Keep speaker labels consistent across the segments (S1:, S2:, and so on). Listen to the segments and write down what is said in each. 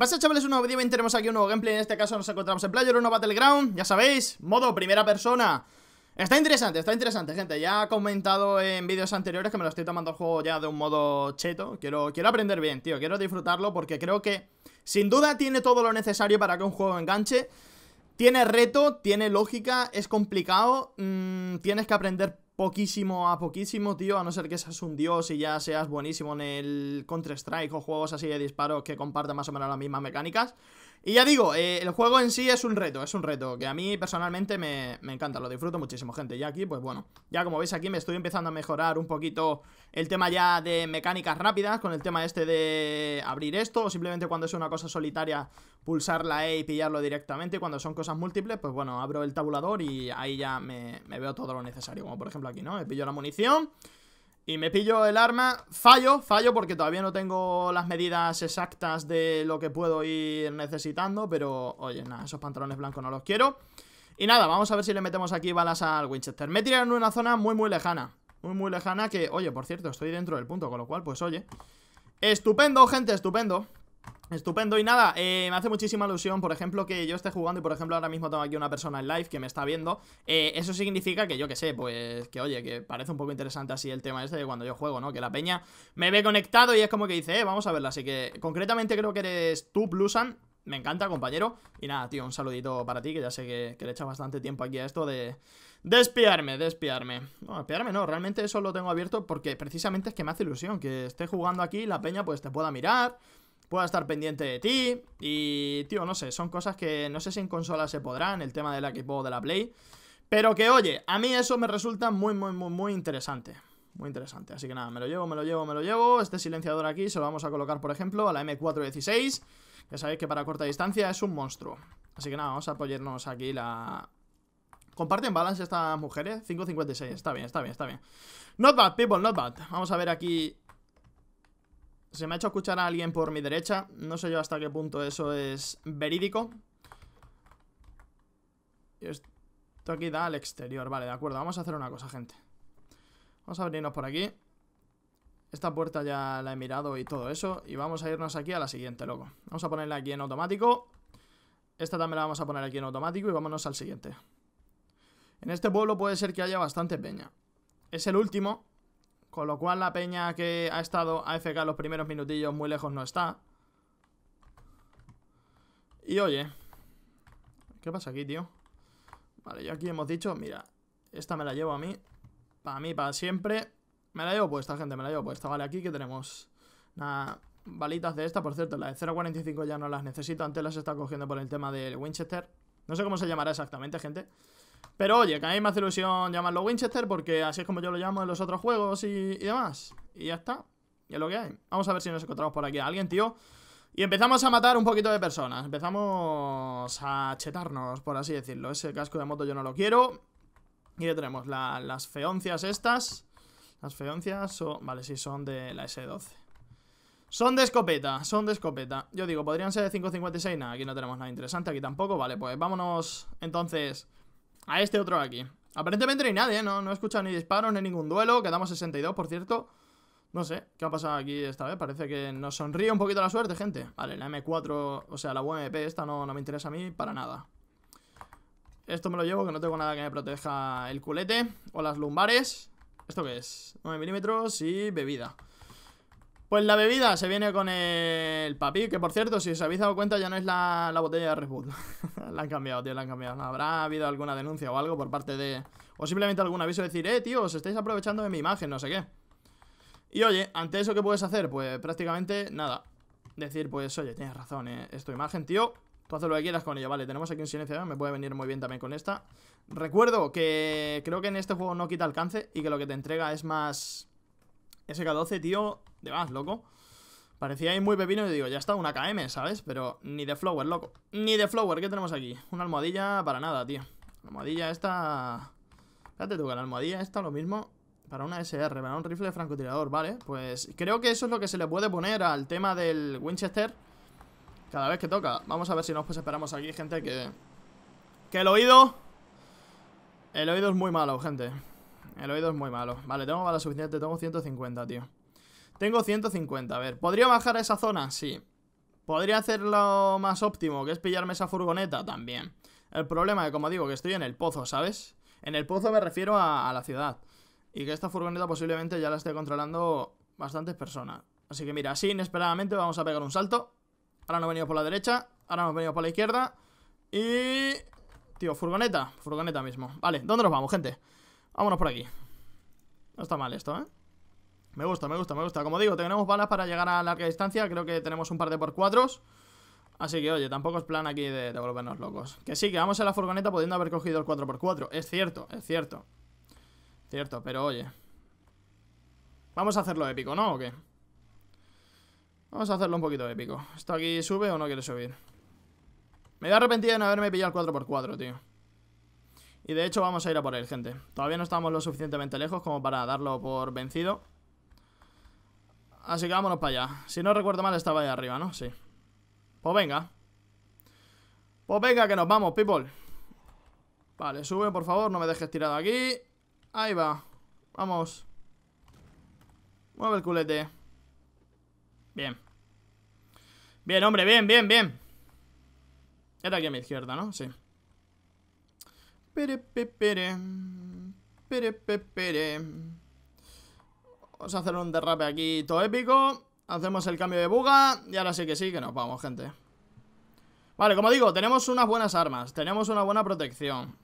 S1: pasa chavales? Un nuevo vídeo y tenemos aquí un nuevo gameplay En este caso nos encontramos en Player 1 Battleground Ya sabéis, modo primera persona Está interesante, está interesante, gente Ya he comentado en vídeos anteriores que me lo estoy tomando el juego ya de un modo cheto Quiero, quiero aprender bien, tío, quiero disfrutarlo Porque creo que, sin duda, tiene todo lo necesario para que un juego enganche Tiene reto, tiene lógica, es complicado mm, Tienes que aprender poquísimo a poquísimo, tío, a no ser que seas un dios y ya seas buenísimo en el Counter-Strike o juegos así de disparos que comparten más o menos las mismas mecánicas. Y ya digo, eh, el juego en sí es un reto, es un reto que a mí personalmente me, encanta, lo disfruto muchísimo, gente. Y aquí, pues bueno, ya como veis aquí me estoy empezando a mejorar un poquito el tema ya de mecánicas rápidas, con el tema este de abrir esto, o simplemente cuando es una cosa solitaria pulsar la E y pillarlo directamente. Cuando son cosas múltiples, pues bueno, abro el tabulador y ahí ya me, me veo todo lo necesario, como por ejemplo aquí, ¿no? Me pillo la munición... Y me pillo el arma, fallo, fallo porque todavía no tengo las medidas exactas de lo que puedo ir necesitando Pero, oye, nada, esos pantalones blancos no los quiero Y nada, vamos a ver si le metemos aquí balas al Winchester Me tiraron en una zona muy, muy lejana Muy, muy lejana que, oye, por cierto, estoy dentro del punto, con lo cual, pues oye Estupendo, gente, estupendo Estupendo y nada, eh, me hace muchísima ilusión, por ejemplo, que yo esté jugando y por ejemplo ahora mismo tengo aquí una persona en live que me está viendo eh, Eso significa que yo que sé, pues que oye, que parece un poco interesante así el tema este de cuando yo juego, ¿no? Que la peña me ve conectado y es como que dice, eh, vamos a verla Así que concretamente creo que eres tú, Blusan, me encanta, compañero. Y nada, tío, un saludito para ti, que ya sé que, que le echas bastante tiempo aquí a esto de, Despiarme, despiarme no, realmente eso lo tengo abierto porque precisamente es que me hace ilusión que esté jugando aquí y la peña pues te pueda mirar, pueda estar pendiente de ti. Y, tío, no sé, son cosas que no sé si en consola se podrán, el tema del equipo de la Play. Pero que, oye, a mí eso me resulta muy, muy, muy, muy interesante. Muy interesante, así que nada, me lo llevo, me lo llevo, me lo llevo Este silenciador aquí se lo vamos a colocar, por ejemplo, a la M416 Que sabéis que para corta distancia es un monstruo Así que nada, vamos a apoyarnos aquí la... Comparten balance estas mujeres 5.56, está bien, está bien, está bien Not bad, people, not bad Vamos a ver aquí se me ha hecho escuchar a alguien por mi derecha. No sé yo hasta qué punto eso es verídico. Y esto aquí da al exterior. Vale, de acuerdo. Vamos a hacer una cosa, gente. Vamos a abrirnos por aquí. Esta puerta ya la he mirado y todo eso. Y vamos a irnos aquí a la siguiente, loco. Vamos a ponerla aquí en automático. Esta también la vamos a poner aquí en automático y vámonos al siguiente. En este pueblo puede ser que haya bastante peña. Es el último, con lo cual la peña que ha estado AFK los primeros minutillos muy lejos no está. Y oye, ¿qué pasa aquí, tío? Vale, yo aquí hemos dicho, mira, esta me la llevo a mí. Para mí, para siempre. Me la llevo puesta, gente, me la llevo puesta. Vale, aquí que tenemos balitas de esta, por cierto, la de 0.45 ya no las necesito, antes las está cogiendo por el tema del Winchester. No sé cómo se llamará exactamente, gente. Pero oye, que a mí me hace ilusión llamarlo Winchester porque así es como yo lo llamo en los otros juegos y, demás. Y ya está. Y es lo que hay. Vamos a ver si nos encontramos por aquí a alguien, tío. Y empezamos a matar un poquito de personas. Empezamos a chetarnos, por así decirlo. Ese casco de moto yo no lo quiero. Y ya tenemos las feoncias estas. Las feoncias son... Vale, sí, son de la S12. Son de escopeta, son de escopeta. Yo digo, podrían ser de 5.56. Nada, aquí no tenemos nada interesante, aquí tampoco. Vale, pues vámonos entonces a este otro aquí Aparentemente no hay nadie, ¿no? No he escuchado ni disparos, ni ningún duelo Quedamos 62, por cierto No sé, ¿qué ha pasado aquí esta vez? Parece que nos sonríe un poquito la suerte, gente Vale, la M4, o sea, la UMP esta no, no me interesa a mí para nada Esto me lo llevo, que no tengo nada que me proteja el culete O las lumbares ¿Esto qué es? 9 milímetros y bebida pues la bebida se viene con el papi, que por cierto, si os habéis dado cuenta, ya no es la, botella de Red Bull. la han cambiado, tío, la han cambiado. Habrá habido alguna denuncia o algo por parte de. O simplemente algún aviso de decir, eh, tío, os estáis aprovechando de mi imagen, no sé qué. Y oye, ante eso, ¿qué puedes hacer? Pues prácticamente nada. Decir, pues, oye, tienes razón, eh, es tu imagen, tío. Tú haces lo que quieras con ella, vale. Tenemos aquí un silencio, ¿eh? me puede venir muy bien también con esta. Recuerdo que creo que en este juego no quita alcance y que lo que te entrega es más SK12, tío, de más, loco. Parecía ahí muy pepino y digo, ya está, una KM, ¿sabes? Pero ni de flower, loco. Ni de flower, ¿qué tenemos aquí? Una almohadilla para nada, tío. La almohadilla esta... Espérate tú, que la almohadilla esta lo mismo para una SR, para un rifle de francotirador, ¿vale? Pues creo que eso es lo que se le puede poner al tema del Winchester cada vez que toca. Vamos a ver si nos pues, esperamos aquí, gente, que... Que el oído... El oído es muy malo, gente. El oído es muy malo Vale, tengo bala suficiente, tengo 150, tío Tengo 150, a ver ¿Podría bajar a esa zona? Sí ¿Podría lo más óptimo, que es pillarme esa furgoneta? También El problema es, como digo, que estoy en el pozo, ¿sabes? En el pozo me refiero a, la ciudad Y que esta furgoneta posiblemente ya la esté controlando bastantes personas Así que mira, así inesperadamente vamos a pegar un salto Ahora he venido por la derecha Ahora hemos venido por la izquierda Y... Tío, furgoneta, furgoneta mismo Vale, ¿dónde nos vamos, gente? Vámonos por aquí No está mal esto, ¿eh? Me gusta, me gusta, me gusta Como digo, tenemos balas para llegar a larga distancia Creo que tenemos un par de por cuatros Así que, oye, tampoco es plan aquí de, volvernos locos Que sí, que vamos a la furgoneta pudiendo haber cogido el 4x4 Es cierto, es cierto Cierto, pero oye Vamos a hacerlo épico, ¿no? ¿O qué? Vamos a hacerlo un poquito épico ¿Esto aquí sube o no quiere subir? Me da arrepentido de no haberme pillado el 4x4, tío y de hecho vamos a ir a por él, gente Todavía no estamos lo suficientemente lejos como para darlo por vencido Así que vámonos para allá Si no recuerdo mal estaba allá arriba, ¿no? Sí Pues venga Pues venga que nos vamos, people Vale, sube por favor, no me dejes tirado aquí Ahí va Vamos Mueve el culete Bien Bien, hombre, bien, bien, bien Era aquí a mi izquierda, ¿no? Sí Pere, Vamos a hacer un derrape aquí todo épico Hacemos el cambio de buga Y ahora sí que sí que nos vamos, gente Vale, como digo, tenemos unas buenas armas Tenemos una buena protección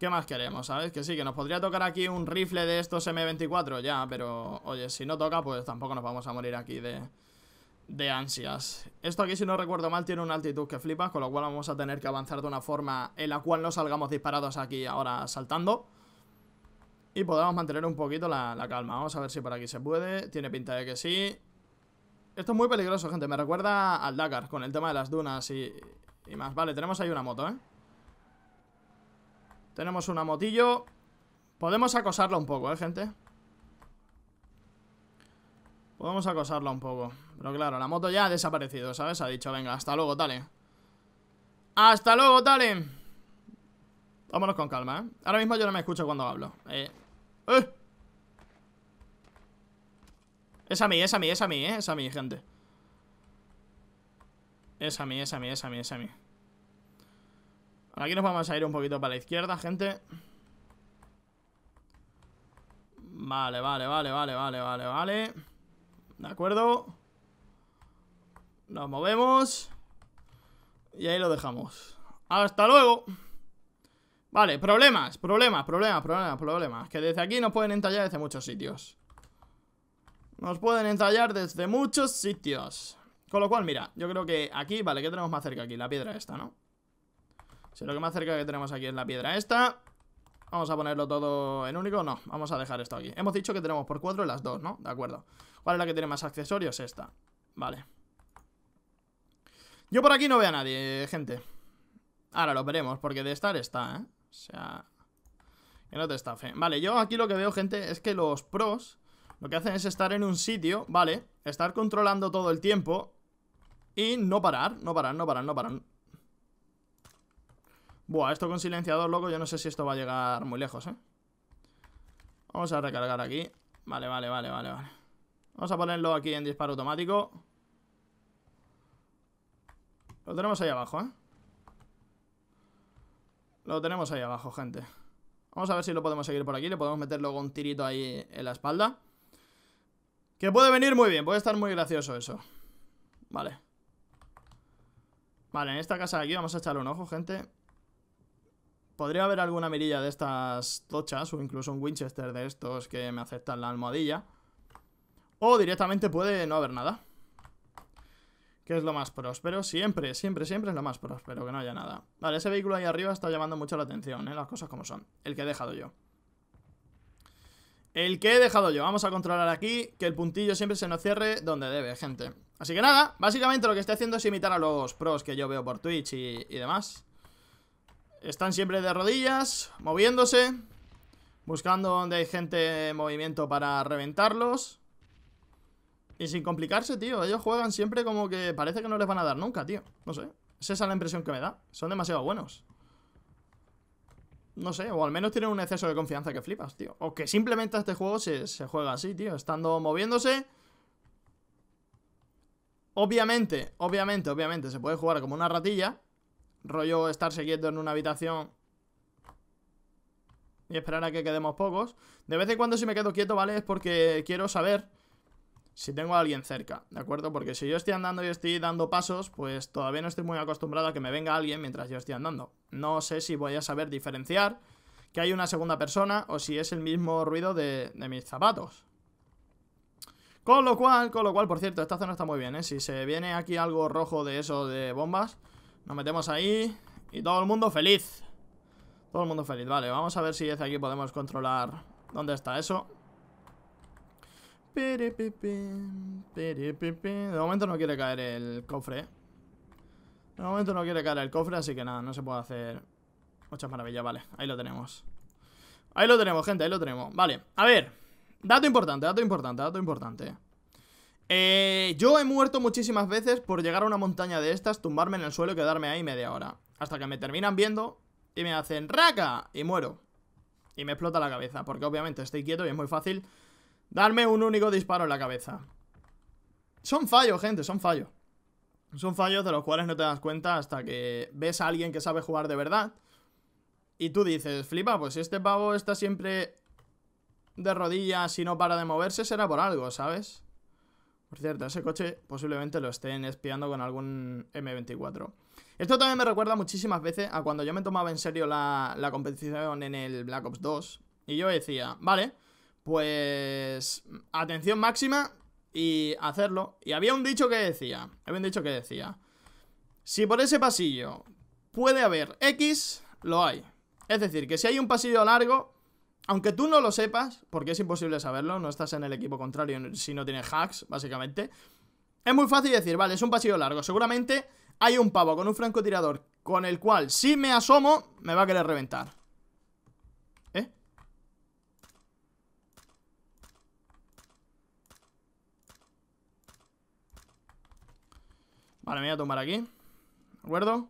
S1: ¿Qué más queremos, sabes? Que sí, que nos podría tocar aquí un rifle de estos M24 ya Pero, oye, si no toca, pues tampoco nos vamos a morir aquí de de ansias. Esto aquí, si no recuerdo mal, tiene una altitud que flipa con lo cual vamos a tener que avanzar de una forma en la cual no salgamos disparados aquí ahora saltando. Y podamos mantener un poquito la, calma. Vamos a ver si por aquí se puede. Tiene pinta de que sí. Esto es muy peligroso, gente. Me recuerda al Dakar, con el tema de las dunas y, y más. Vale, tenemos ahí una moto, ¿eh? Tenemos una motillo. Podemos acosarla un poco, ¿eh, gente? Podemos acosarla un poco. Pero claro, la moto ya ha desaparecido, ¿sabes? Ha dicho, venga, hasta luego, dale. Hasta luego, dale. Vámonos con calma, ¿eh? Ahora mismo yo no me escucho cuando hablo eh. ¡Eh! Es a mí, es a mí, es a mí, ¿eh? Es a mí, gente Es a mí, es a mí, es a mí, es a mí Ahora aquí nos vamos a ir un poquito para la izquierda, gente Vale, vale, vale, vale, vale, vale, vale De acuerdo nos movemos. Y ahí lo dejamos. ¡Hasta luego! Vale, problemas, problemas, problemas, problemas, problemas. Que desde aquí nos pueden entallar desde muchos sitios. Nos pueden entallar desde muchos sitios. Con lo cual, mira, yo creo que aquí, vale, ¿qué tenemos más cerca aquí? La piedra esta, ¿no? Si lo que más cerca que tenemos aquí es la piedra esta Vamos a ponerlo todo en único No, vamos a dejar esto aquí Hemos dicho que tenemos por cuatro las dos, ¿no? De acuerdo ¿Cuál es la que tiene más accesorios? Esta Vale yo por aquí no veo a nadie, gente. Ahora lo veremos, porque de estar está, ¿eh? O sea... Que no te estafe. Vale, yo aquí lo que veo, gente, es que los pros lo que hacen es estar en un sitio, ¿vale? Estar controlando todo el tiempo y no parar, no parar, no parar, no parar. Buah, esto con silenciador, loco, yo no sé si esto va a llegar muy lejos, ¿eh? Vamos a recargar aquí. Vale, vale, vale, vale, vale. Vamos a ponerlo aquí en disparo automático. Lo tenemos ahí abajo, ¿eh? Lo tenemos ahí abajo, gente Vamos a ver si lo podemos seguir por aquí Le podemos meter luego un tirito ahí en la espalda Que puede venir muy bien Puede estar muy gracioso eso Vale Vale, en esta casa de aquí vamos a echarle un ojo, gente Podría haber alguna mirilla de estas tochas O incluso un Winchester de estos que me aceptan la almohadilla O directamente puede no haber nada que es lo más próspero. Siempre, siempre, siempre es lo más próspero, que no haya nada. Vale, ese vehículo ahí arriba está llamando mucho la atención, ¿eh? Las cosas como son. El que he dejado yo. El que he dejado yo. Vamos a controlar aquí que el puntillo siempre se nos cierre donde debe, gente. Así que nada, básicamente lo que estoy haciendo es imitar a los pros que yo veo por Twitch y, y demás. Están siempre de rodillas, moviéndose, buscando donde hay gente en movimiento para reventarlos. Y sin complicarse, tío. Ellos juegan siempre como que parece que no les van a dar nunca, tío. No sé. Es esa la impresión que me da. Son demasiado buenos. No sé, o al menos tienen un exceso de confianza que flipas, tío. O que simplemente este juego se, se juega así, tío. Estando moviéndose... Obviamente, obviamente, obviamente se puede jugar como una ratilla. Rollo estar siguiendo en una habitación y esperar a que quedemos pocos. De vez en cuando si me quedo quieto, ¿vale? Es porque quiero saber si tengo a alguien cerca, ¿de acuerdo? Porque si yo estoy andando y estoy dando pasos, pues todavía no estoy muy acostumbrado a que me venga alguien mientras yo estoy andando. No sé si voy a saber diferenciar que hay una segunda persona o si es el mismo ruido de, mis zapatos. Con lo cual, con lo cual, por cierto, esta zona está muy bien, ¿eh? Si se viene aquí algo rojo de eso de bombas, nos metemos ahí y todo el mundo feliz. Todo el mundo feliz, vale, vamos a ver si desde aquí podemos controlar dónde está eso. De momento no quiere caer el cofre, De momento no quiere caer el cofre, así que nada, no se puede hacer muchas maravillas. Vale, ahí lo tenemos. Ahí lo tenemos, gente, ahí lo tenemos. Vale, a ver. Dato importante, dato importante, dato importante. Eh, yo he muerto muchísimas veces por llegar a una montaña de estas, tumbarme en el suelo y quedarme ahí media hora. Hasta que me terminan viendo y me hacen ¡Raca! Y muero. Y me explota la cabeza, porque obviamente estoy quieto y es muy fácil Darme un único disparo en la cabeza Son fallos, gente, son fallos Son fallos de los cuales no te das cuenta Hasta que ves a alguien que sabe jugar de verdad Y tú dices Flipa, pues si este pavo está siempre De rodillas y no para de moverse Será por algo, ¿sabes? Por cierto, ese coche posiblemente lo estén espiando con algún M24 Esto también me recuerda muchísimas veces A cuando yo me tomaba en serio la, la competición En el Black Ops 2 Y yo decía, vale pues atención máxima y hacerlo. Y había un dicho que decía, había un dicho que decía, si por ese pasillo puede haber X, lo hay. Es decir, que si hay un pasillo largo, aunque tú no lo sepas, porque es imposible saberlo, no estás en el equipo contrario si no tienes hacks, básicamente, es muy fácil decir, vale, es un pasillo largo, seguramente hay un pavo con un francotirador con el cual si me asomo, me va a querer reventar. Vale, me voy a tumbar aquí. ¿De acuerdo?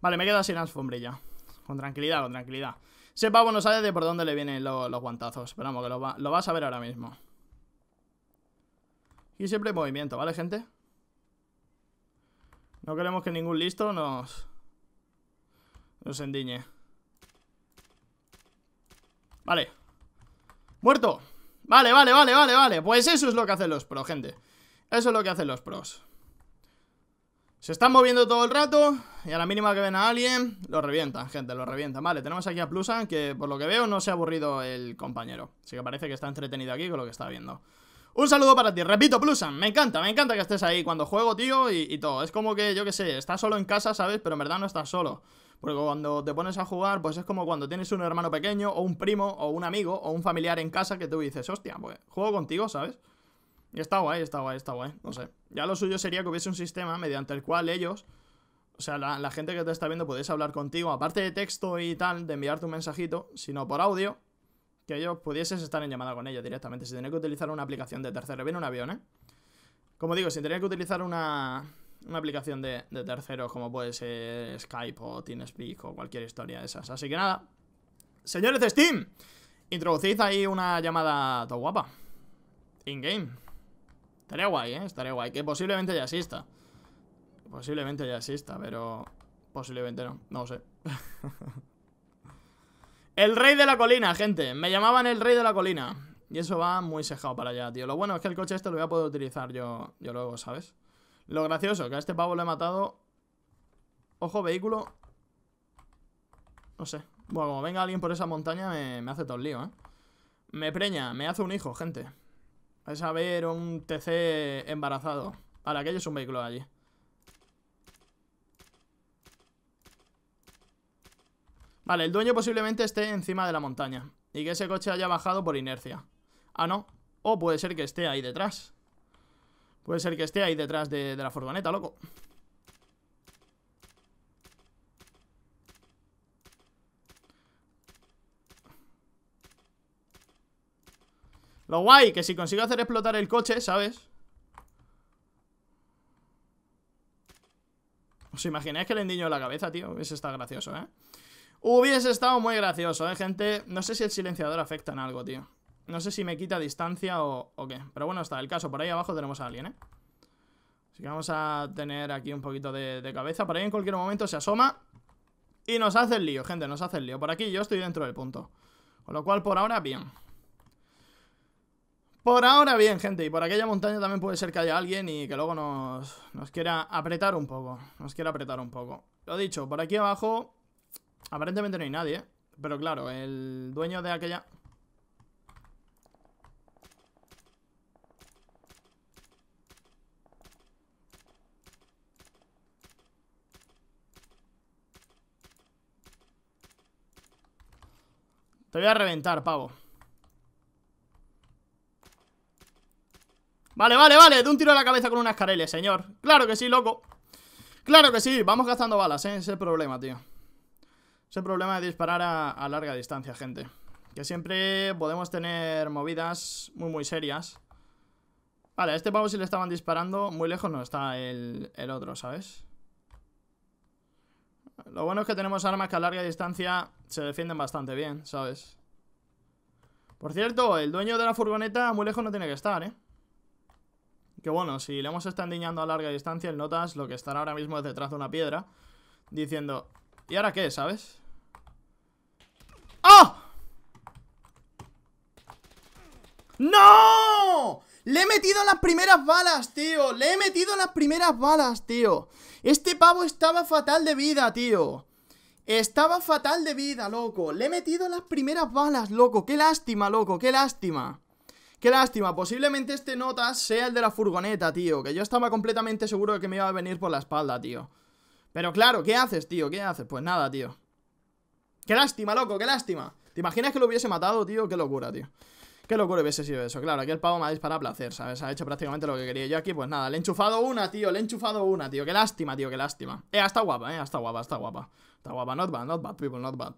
S1: Vale, me quedo sin alfombrilla. Con tranquilidad, con tranquilidad. Sepa, buenos no sabe de por dónde le vienen los, guantazos. esperamos que lo lo vas a ver ahora mismo. Y siempre hay movimiento, ¿vale, gente? No queremos que ningún listo nos... Nos endiñe Vale Muerto Vale, vale, vale, vale, vale Pues eso es lo que hacen los pros, gente Eso es lo que hacen los pros Se están moviendo todo el rato Y a la mínima que ven a alguien Lo revientan, gente, lo revientan Vale, tenemos aquí a Plusan Que por lo que veo no se ha aburrido el compañero Así que parece que está entretenido aquí con lo que está viendo un saludo para ti, repito, Plusan, me encanta, me encanta que estés ahí cuando juego, tío, y, todo. Es como que, yo qué sé, estás solo en casa, ¿sabes? Pero en verdad no estás solo. Porque cuando te pones a jugar, pues es como cuando tienes un hermano pequeño, o un primo, o un amigo, o un familiar en casa que tú dices, hostia, pues juego contigo, ¿sabes? Y está guay, está guay, está guay, no sé. Ya lo suyo sería que hubiese un sistema mediante el cual ellos, o sea, la, la gente que te está viendo, pudiese hablar contigo, aparte de texto y tal, de enviarte un mensajito, sino por audio que ellos pudieses estar en llamada con ellos directamente, Si tenía que utilizar una aplicación de tercero. Viene un avión, ¿eh? Como digo, si tenía que utilizar una, una aplicación de, de, terceros como puede ser Skype o TeamSpeak o cualquier historia de esas. Así que nada, señores de Steam, introducid ahí una llamada todo guapa. In-game. Estaría guay, ¿eh? Estaría guay. Que posiblemente ya exista. Posiblemente ya exista, pero... Posiblemente no. No lo sé. El rey de la colina, gente Me llamaban el rey de la colina Y eso va muy sejado para allá, tío Lo bueno es que el coche este lo voy a poder utilizar yo, yo luego, ¿sabes? Lo gracioso, que a este pavo lo he matado Ojo, vehículo No sé Bueno, como venga alguien por esa montaña me, hace todo el lío, ¿eh? Me preña, me hace un hijo, gente es a ver un TC embarazado Para aquello es un vehículo allí Vale, el dueño posiblemente esté encima de la montaña y que ese coche haya bajado por inercia. Ah, no. O puede ser que esté ahí detrás. Puede ser que esté ahí detrás de, de la furgoneta, loco. Lo guay, que si consigo hacer explotar el coche, ¿sabes? ¿Os imagináis que le endiño la cabeza, tío? Eso está gracioso, ¿eh? Hubiese estado muy gracioso, eh, gente No sé si el silenciador afecta en algo, tío No sé si me quita distancia o, qué Pero bueno, está el caso, por ahí abajo tenemos a alguien, eh Así que vamos a tener aquí un poquito de, cabeza Por ahí en cualquier momento se asoma Y nos hace el lío, gente, nos hace el lío Por aquí yo estoy dentro del punto Con lo cual, por ahora, bien por ahora bien, gente, y por aquella montaña también puede ser que haya alguien y que luego nos, nos quiera apretar un poco, nos quiera apretar un poco. Lo dicho, por aquí abajo Aparentemente no hay nadie, pero claro, el dueño de aquella... Te voy a reventar, pavo Vale, vale, vale De un tiro a la cabeza con una careles, señor Claro que sí, loco Claro que sí Vamos gastando balas, ¿eh? Ese es el problema, tío el problema de disparar a, larga distancia, gente. Que siempre podemos tener movidas muy, muy serias. Vale, a este pavo si le estaban disparando, muy lejos no está el, otro, ¿sabes? Lo bueno es que tenemos armas que a larga distancia se defienden bastante bien, ¿sabes? Por cierto, el dueño de la furgoneta muy lejos no tiene que estar, ¿eh? Que bueno, si le hemos estado a larga distancia, el Notas lo que estará ahora mismo detrás de una piedra, diciendo, ¿y ahora qué, sabes? ¡Oh! ¡No! Le he metido las primeras balas, tío Le he metido las primeras balas, tío Este pavo estaba fatal de vida, tío Estaba fatal de vida, loco Le he metido las primeras balas, loco Qué lástima, loco, qué lástima Qué lástima, posiblemente este nota sea el de la furgoneta, tío Que yo estaba completamente seguro de que me iba a venir por la espalda, tío Pero claro, ¿qué haces, tío? ¿Qué haces? Pues nada, tío Qué lástima, loco, qué lástima. ¿Te imaginas que lo hubiese matado, tío? Qué locura, tío. Qué locura hubiese sido eso. Claro, aquí el pavo me ha disparado placer, ¿sabes? Ha hecho prácticamente lo que quería yo aquí. Pues nada, le he enchufado una, tío. Le he enchufado una, tío. Qué lástima, tío. Qué lástima. Eh, está guapa, eh. Está guapa, está guapa. Está guapa. Not bad, not bad, people, not bad.